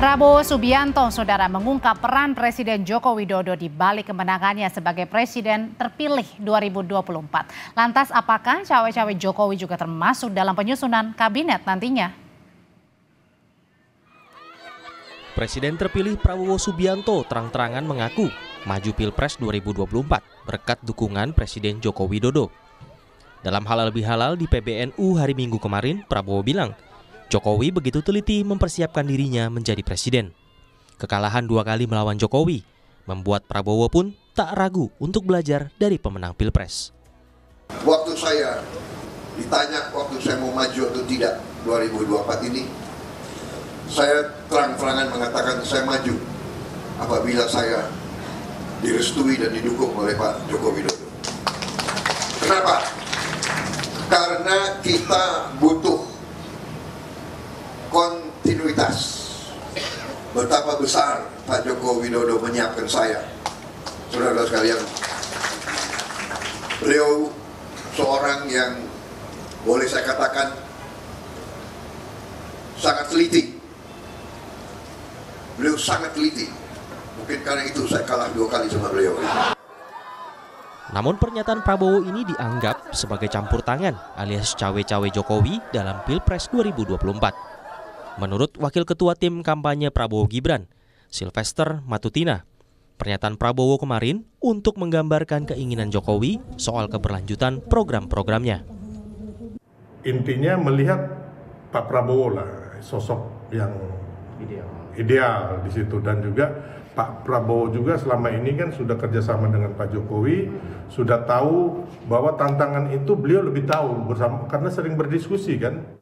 Prabowo Subianto, saudara, mengungkap peran Presiden Joko Widodo di balik kemenangannya sebagai Presiden terpilih 2024. Lantas apakah cawe-cawe Jokowi juga termasuk dalam penyusunan kabinet nantinya? Presiden terpilih Prabowo Subianto terang-terangan mengaku maju Pilpres 2024 berkat dukungan Presiden Joko Widodo. Dalam halal bihalal di PBNU hari Minggu kemarin, Prabowo bilang Jokowi begitu teliti mempersiapkan dirinya menjadi presiden. Kekalahan dua kali melawan Jokowi membuat Prabowo pun tak ragu untuk belajar dari pemenang Pilpres. Waktu saya ditanya waktu saya mau maju atau tidak 2024 ini, saya terang-terangan mengatakan saya maju apabila saya direstui dan didukung oleh Pak Joko Widodo. Kenapa? Karena kita prioritas Betapa besar Pak Joko Widodo menyiapkan saya. Saudara sekalian, beliau seorang yang boleh saya katakan sangat teliti. Beliau sangat teliti. Mungkin karena itu saya kalah dua kali sama beliau. Namun pernyataan Prabowo ini dianggap sebagai campur tangan alias cawe-cawe Jokowi dalam Pilpres 2024. Menurut Wakil Ketua Tim Kampanye Prabowo Gibran, Sylvester Matutina, pernyataan Prabowo kemarin untuk menggambarkan keinginan Jokowi soal keberlanjutan program-programnya. Intinya melihat Pak Prabowo lah sosok yang ideal, ideal di situ dan juga Pak Prabowo juga selama ini kan sudah kerjasama dengan Pak Jokowi, sudah tahu bahwa tantangan itu beliau lebih tahu bersama karena sering berdiskusi kan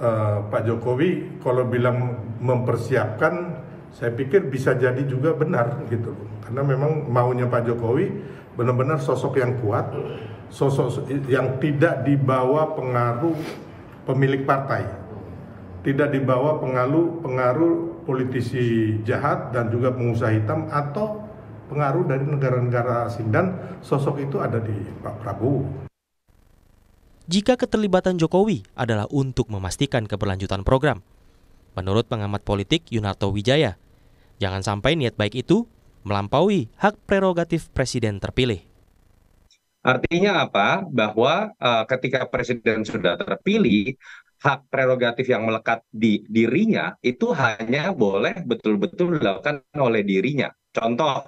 uh, Pak Jokowi kalau bilang mempersiapkan saya pikir bisa jadi juga benar gitu Karena memang maunya Pak Jokowi benar-benar sosok yang kuat, sosok yang tidak dibawa pengaruh pemilik partai. Tidak dibawa pengaruh pengaruh politisi jahat dan juga pengusaha hitam atau pengaruh dari negara-negara asing dan sosok itu ada di Pak Prabowo jika keterlibatan Jokowi adalah untuk memastikan keberlanjutan program. Menurut pengamat politik Yunarto Wijaya, jangan sampai niat baik itu melampaui hak prerogatif presiden terpilih. Artinya apa? Bahwa uh, ketika presiden sudah terpilih, hak prerogatif yang melekat di dirinya itu hanya boleh betul-betul dilakukan oleh dirinya. Contoh,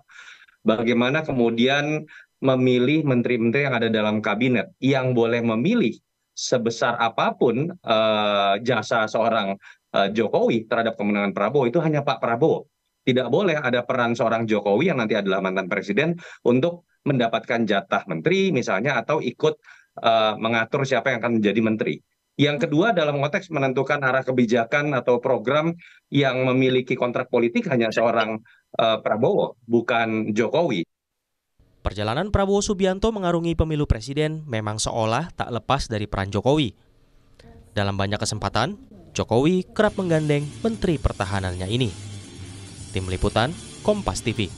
bagaimana kemudian memilih menteri menteri yang ada dalam kabinet yang boleh memilih sebesar apapun eh, jasa seorang eh, Jokowi terhadap kemenangan Prabowo itu hanya Pak Prabowo. Tidak boleh ada peran seorang Jokowi yang nanti adalah mantan presiden untuk mendapatkan jatah menteri misalnya atau ikut eh, mengatur siapa yang akan menjadi menteri. Yang hmm. kedua dalam konteks menentukan arah kebijakan atau program yang memiliki kontrak politik hanya seorang uh, Prabowo, bukan Jokowi. Perjalanan Prabowo Subianto mengarungi pemilu presiden memang seolah tak lepas dari peran Jokowi. Dalam banyak kesempatan, Jokowi kerap menggandeng Menteri Pertahanannya ini. Tim Liputan, Kompas TV.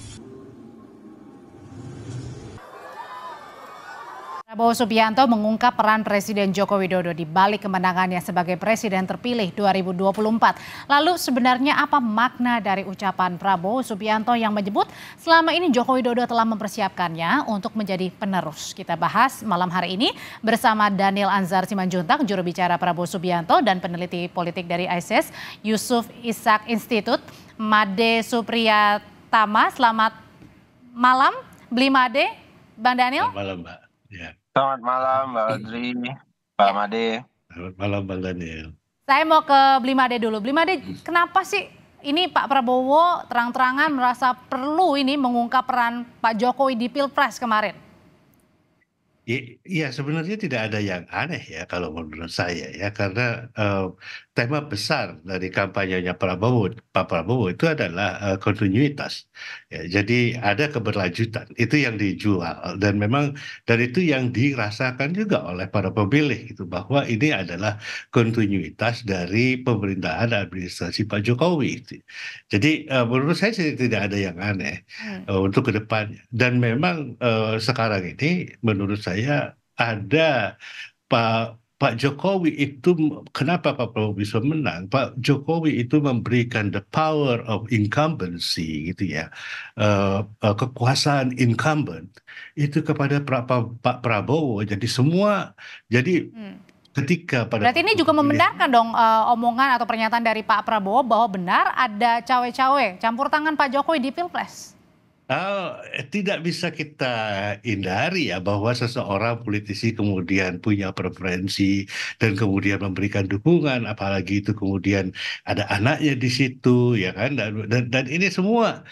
Prabowo Subianto mengungkap peran Presiden Joko Widodo di balik kemenangannya sebagai Presiden terpilih 2024. Lalu sebenarnya apa makna dari ucapan Prabowo Subianto yang menyebut selama ini Joko Widodo telah mempersiapkannya untuk menjadi penerus? Kita bahas malam hari ini bersama Daniel Anzar Simanjuntak, juru bicara Prabowo Subianto dan peneliti politik dari ISIS, Yusuf Ishak Institute, Made Supriyatama. Selamat malam, Bli Made, Bang Daniel. Selamat malam, Mbak. Ya. Selamat malam Mbak Audrey, iya. Pak Made. Selamat malam Bang Daniel. Saya mau ke Bli Made dulu. Bli Made, kenapa sih ini Pak Prabowo terang-terangan merasa perlu ini mengungkap peran Pak Jokowi di Pilpres kemarin? Iya, sebenarnya tidak ada yang aneh ya kalau menurut saya ya karena uh, tema besar dari kampanyenya Prabowo, Pak Prabowo itu adalah uh, kontinuitas. Ya, jadi ada keberlanjutan. Itu yang dijual dan memang dari itu yang dirasakan juga oleh para pemilih itu bahwa ini adalah kontinuitas dari pemerintahan administrasi Pak Jokowi. Itu. Jadi uh, menurut saya sih tidak ada yang aneh hmm. uh, untuk kedepannya. Dan memang uh, sekarang ini menurut saya ada Pak Pak Jokowi itu kenapa Pak Prabowo bisa menang? Pak Jokowi itu memberikan the power of incumbency gitu ya, eh, eh, kekuasaan incumbent itu kepada Pak Prabowo. Jadi semua jadi hmm. ketika pada Berarti ini juga membenarkan ya. dong uh, omongan atau pernyataan dari Pak Prabowo bahwa benar ada cawe-cawe campur tangan Pak Jokowi di Pilpres. Oh, tidak bisa kita hindari ya bahwa seseorang politisi kemudian punya preferensi dan kemudian memberikan dukungan, apalagi itu kemudian ada anaknya di situ, ya kan? Dan dan, dan ini semua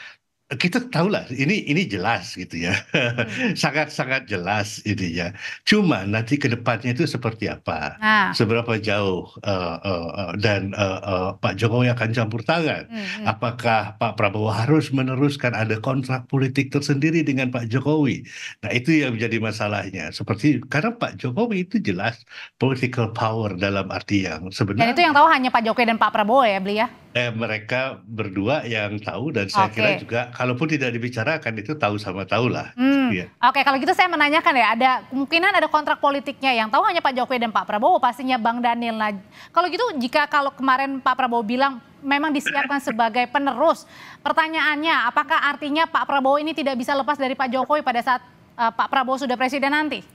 kita tahu lah ini ini jelas gitu ya hmm. sangat sangat jelas ini ya. cuma nanti kedepannya itu seperti apa nah. seberapa jauh uh, uh, dan uh, uh, Pak Jokowi akan campur tangan hmm, hmm. apakah Pak Prabowo harus meneruskan ada kontrak politik tersendiri dengan Pak Jokowi nah itu yang menjadi masalahnya seperti karena Pak Jokowi itu jelas political power dalam arti yang sebenarnya dan itu yang tahu hanya Pak Jokowi dan Pak Prabowo ya beliau? ya eh, mereka berdua yang tahu dan saya okay. kira juga kalaupun tidak dibicarakan itu tahu sama tahu lah. Hmm. Ya. Oke, kalau gitu saya menanyakan ya, ada kemungkinan ada kontrak politiknya yang tahu hanya Pak Jokowi dan Pak Prabowo, pastinya Bang Daniel. Nah, kalau gitu jika kalau kemarin Pak Prabowo bilang memang disiapkan sebagai penerus, pertanyaannya apakah artinya Pak Prabowo ini tidak bisa lepas dari Pak Jokowi pada saat uh, Pak Prabowo sudah presiden nanti?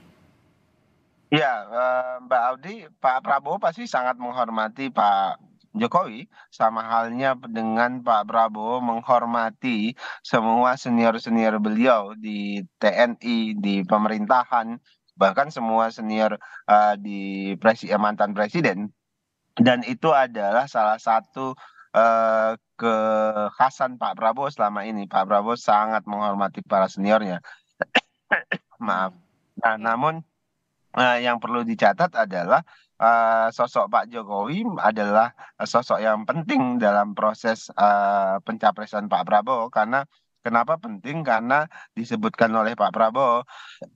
Ya, Mbak Audi, Pak Prabowo pasti sangat menghormati Pak Jokowi sama halnya dengan Pak Prabowo menghormati semua senior-senior beliau di TNI, di pemerintahan, bahkan semua senior uh, di presi eh, mantan presiden. Dan itu adalah salah satu uh, kekhasan Pak Prabowo selama ini. Pak Prabowo sangat menghormati para seniornya. Maaf. Nah, namun uh, yang perlu dicatat adalah Eh, sosok pak jokowi adalah sosok yang penting dalam proses eh, pencapresan pak prabowo karena kenapa penting karena disebutkan oleh pak prabowo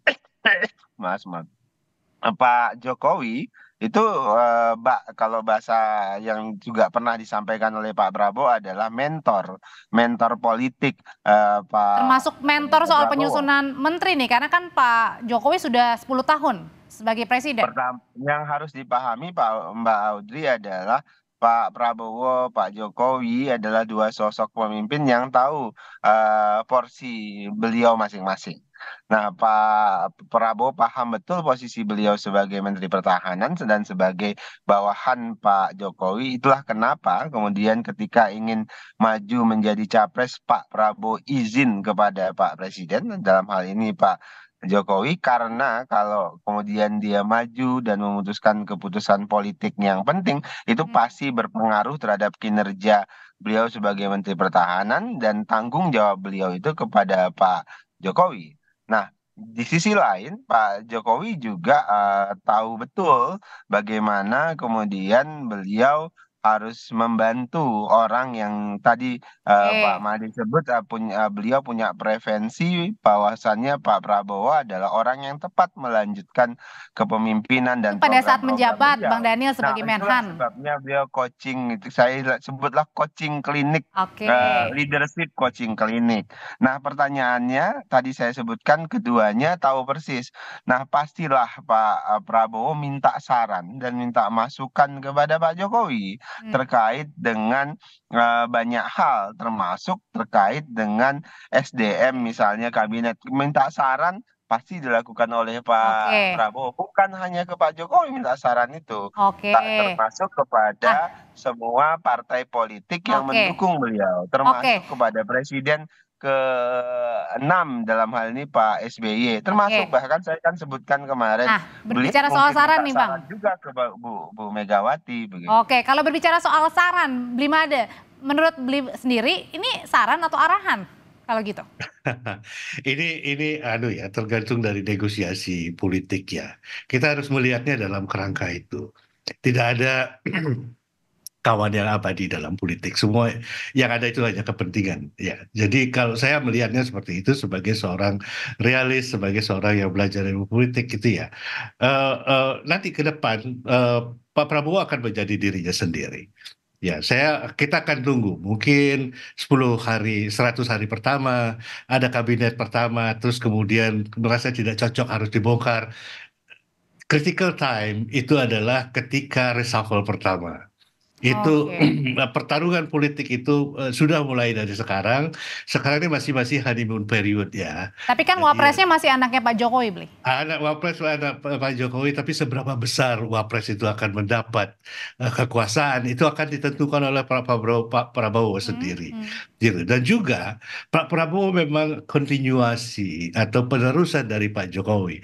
mas pak jokowi itu Mbak eh, kalau bahasa yang juga pernah disampaikan oleh Pak Prabowo adalah mentor, mentor politik eh, Pak. Termasuk mentor soal Prabowo. penyusunan menteri nih, karena kan Pak Jokowi sudah 10 tahun sebagai presiden. Pertama, yang harus dipahami Pak Mbak Audrey adalah Pak Prabowo, Pak Jokowi adalah dua sosok pemimpin yang tahu uh, porsi beliau masing-masing. Nah, Pak Prabowo paham betul posisi beliau sebagai Menteri Pertahanan dan sebagai bawahan Pak Jokowi. Itulah kenapa kemudian ketika ingin maju menjadi capres, Pak Prabowo izin kepada Pak Presiden dalam hal ini Pak Jokowi karena kalau kemudian dia maju dan memutuskan keputusan politik yang penting itu hmm. pasti berpengaruh terhadap kinerja beliau sebagai Menteri Pertahanan dan tanggung jawab beliau itu kepada Pak Jokowi nah di sisi lain Pak Jokowi juga uh, tahu betul bagaimana kemudian beliau harus membantu orang yang tadi uh, eh. Pak Made sebut uh, eh, punya uh, eh, beliau punya prevensi bahwasannya Pak Prabowo adalah orang yang tepat melanjutkan kepemimpinan dan pada saat menjabat Bang Daniel nah, sebagai nah, Menhan sebabnya beliau coaching itu saya sebutlah coaching klinik okay. uh, eh, leadership coaching klinik nah pertanyaannya tadi saya sebutkan keduanya tahu persis nah pastilah Pak Prabowo minta saran dan minta masukan kepada Pak Jokowi Hmm. terkait dengan eh, banyak hal termasuk terkait dengan sdm misalnya kabinet minta saran pasti dilakukan oleh Pak okay. Prabowo bukan hanya ke Pak Jokowi minta saran itu okay. tak termasuk kepada ah. semua partai politik yang okay. mendukung beliau termasuk okay. kepada presiden ke enam dalam hal ini Pak SBY. Termasuk okay. bahkan saya kan sebutkan kemarin. Nah, berbicara soal saran nih Bang. Saran juga ke Bu, Bu Megawati. Oke, okay. kalau berbicara soal saran, Blimade, menurut Bli sendiri ini saran atau arahan? kalau gitu. ini ini aduh ya tergantung dari negosiasi politik ya. Kita harus melihatnya dalam kerangka itu. Tidak ada kawan yang abadi dalam politik. Semua yang ada itu hanya kepentingan. Ya, jadi kalau saya melihatnya seperti itu sebagai seorang realis, sebagai seorang yang belajar ilmu politik gitu ya. Uh, uh, nanti ke depan uh, Pak Prabowo akan menjadi dirinya sendiri. Ya, saya kita akan tunggu mungkin 10 hari, 100 hari pertama ada kabinet pertama terus kemudian merasa tidak cocok harus dibongkar. Critical time itu adalah ketika reshuffle pertama itu okay. Eh, pertarungan politik itu uh, sudah mulai dari sekarang. Sekarang ini masih masih honeymoon period ya. Tapi kan Jadi, wapresnya masih anaknya Pak Jokowi, beli. Anak wapres anak Pak Jokowi, tapi seberapa besar wapres itu akan mendapat uh, kekuasaan itu akan ditentukan oleh Pak Prabowo, Pak Prabowo hmm, sendiri. Hmm, hmm. Dan juga Pak Prabowo memang kontinuasi atau penerusan dari Pak Jokowi.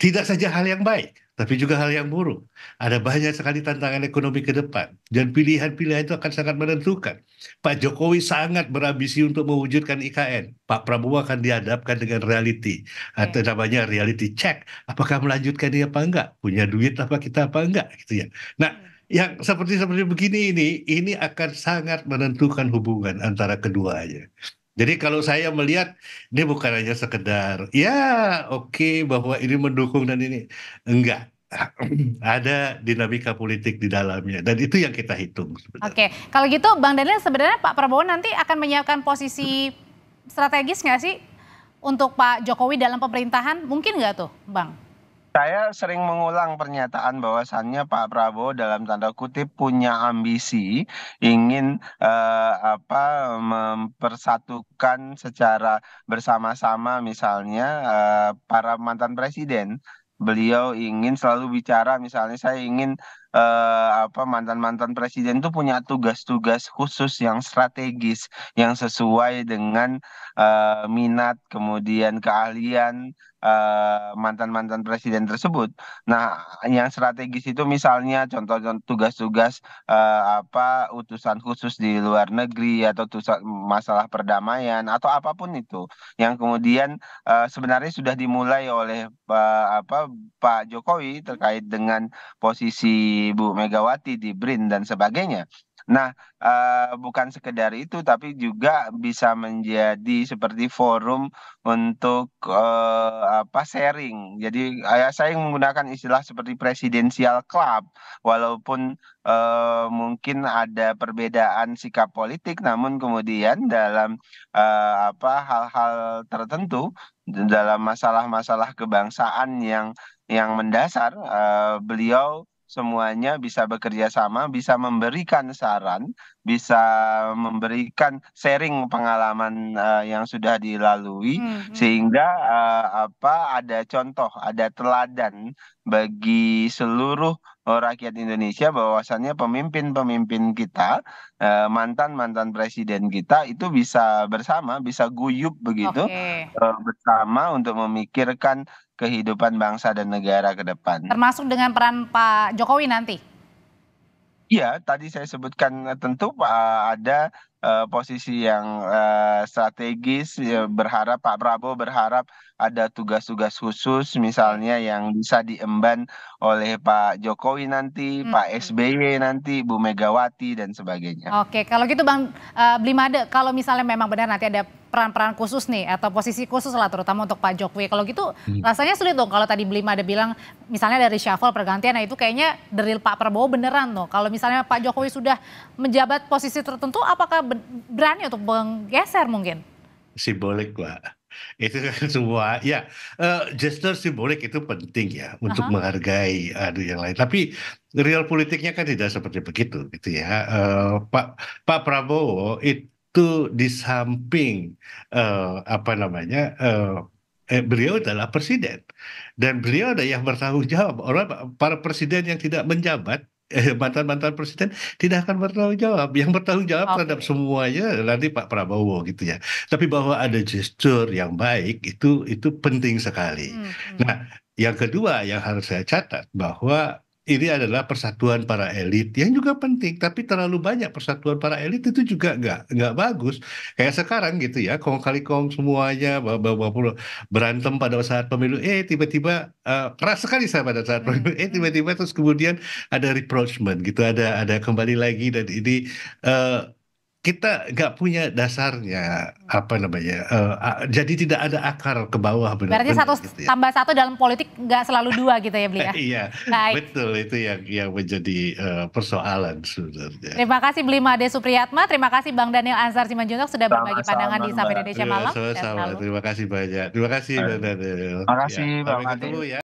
Tidak saja hal yang baik tapi juga hal yang buruk. Ada banyak sekali tantangan ekonomi ke depan dan pilihan-pilihan itu akan sangat menentukan. Pak Jokowi sangat berambisi untuk mewujudkan IKN. Pak Prabowo akan dihadapkan dengan reality ya. atau namanya reality check. Apakah melanjutkan dia apa enggak? Punya duit apa kita apa enggak gitu ya. Nah, ya. yang seperti seperti begini ini ini akan sangat menentukan hubungan antara keduanya. Jadi kalau saya melihat ini bukan hanya sekedar ya oke okay, bahwa ini mendukung dan ini enggak ada dinamika politik di dalamnya dan itu yang kita hitung Oke, kalau gitu Bang Daniel sebenarnya Pak Prabowo nanti akan menyiapkan posisi strategis nggak sih untuk Pak Jokowi dalam pemerintahan? Mungkin nggak tuh, Bang? saya sering mengulang pernyataan bahwasannya Pak Prabowo dalam tanda kutip punya ambisi ingin eh, apa mempersatukan secara bersama-sama misalnya eh, para mantan presiden beliau ingin selalu bicara misalnya saya ingin Eh, apa mantan-mantan presiden itu punya tugas-tugas khusus yang strategis yang sesuai dengan eh, minat kemudian keahlian eh, mantan-mantan presiden tersebut. Nah, yang strategis itu misalnya contoh-contoh tugas-tugas uh, apa utusan khusus di luar negeri atau masalah perdamaian atau apapun itu yang kemudian uh, sebenarnya sudah dimulai oleh uh, apa Pak Jokowi terkait dengan posisi Ibu Megawati di BRIN dan sebagainya. Nah, uh, bukan sekedar itu, tapi juga bisa menjadi seperti forum untuk uh, apa sharing. Jadi, uh, saya menggunakan istilah seperti presidensial club, walaupun uh, mungkin ada perbedaan sikap politik, namun kemudian dalam uh, apa hal-hal tertentu dalam masalah-masalah kebangsaan yang yang mendasar, uh, beliau semuanya bisa bekerja sama bisa memberikan saran bisa memberikan sharing pengalaman uh, yang sudah dilalui hmm. hmm. sehingga uh, apa ada contoh, ada teladan bagi seluruh rakyat Indonesia bahwasannya pemimpin-pemimpin kita eh, mantan-mantan presiden kita itu bisa bersama bisa guyup begitu okay. bersama untuk memikirkan kehidupan bangsa dan negara ke depan termasuk dengan peran Pak Jokowi nanti iya tadi saya sebutkan eh, tentu eh, ada eh, posisi yang strategis ya, berharap pak prabowo berharap ada tugas tugas khusus misalnya iya. yang bisa diemban oleh pak jokowi nanti hmm. pak sby nanti bu megawati dan sebagainya oke kalau gitu bang blimade kalau misalnya memang benar nanti ada peran-peran khusus nih atau posisi khusus lah terutama untuk Pak Jokowi. Kalau gitu hmm. rasanya sulit dong kalau tadi Blima ada bilang misalnya dari shuffle pergantian nah itu kayaknya dari Pak Prabowo beneran loh. Kalau misalnya Pak Jokowi sudah menjabat posisi tertentu apakah berani untuk menggeser mungkin? Simbolik, Pak itu kan semua ya uh, gesture simbolik itu penting ya untuk menghargai aduh yang lain tapi real politiknya kan tidak seperti begitu gitu ya uh, Pak Pak Prabowo itu itu di samping uh, apa namanya uh, eh, beliau adalah presiden dan beliau ada yang bertanggung jawab orang para presiden yang tidak menjabat eh, mantan mantan presiden tidak akan bertanggung jawab yang bertanggung jawab okay. terhadap semuanya nanti Pak Prabowo gitu ya tapi bahwa ada gestur yang baik itu itu penting sekali hmm. hmm. nah yang kedua yang harus saya catat bahwa ini adalah persatuan para elit yang juga penting, tapi terlalu banyak persatuan para elit itu juga nggak nggak bagus. Kayak sekarang gitu ya, kong kali kong semuanya berantem pada saat pemilu, eh tiba-tiba uh, keras sekali saya pada saat hmm, pemilu, eh hmm. tiba-tiba terus kemudian ada reproachment gitu, ada ada kembali lagi dan ini uh, kita nggak punya dasarnya apa namanya uh, jadi tidak ada akar ke bawah benar berarti satu gitu ya. tambah satu dalam politik nggak selalu dua gitu ya beli ya? iya Baik. betul itu yang yang menjadi uh, persoalan sebenarnya terima kasih Beli Made Supriyatma terima kasih Bang Daniel Ansar Simanjuntak sudah sama, berbagi pandangan sama, di Sampai Indonesia iya, Malam terima kasih banyak terima kasih Bang Daniel terima kasih ya, Bang Ade ya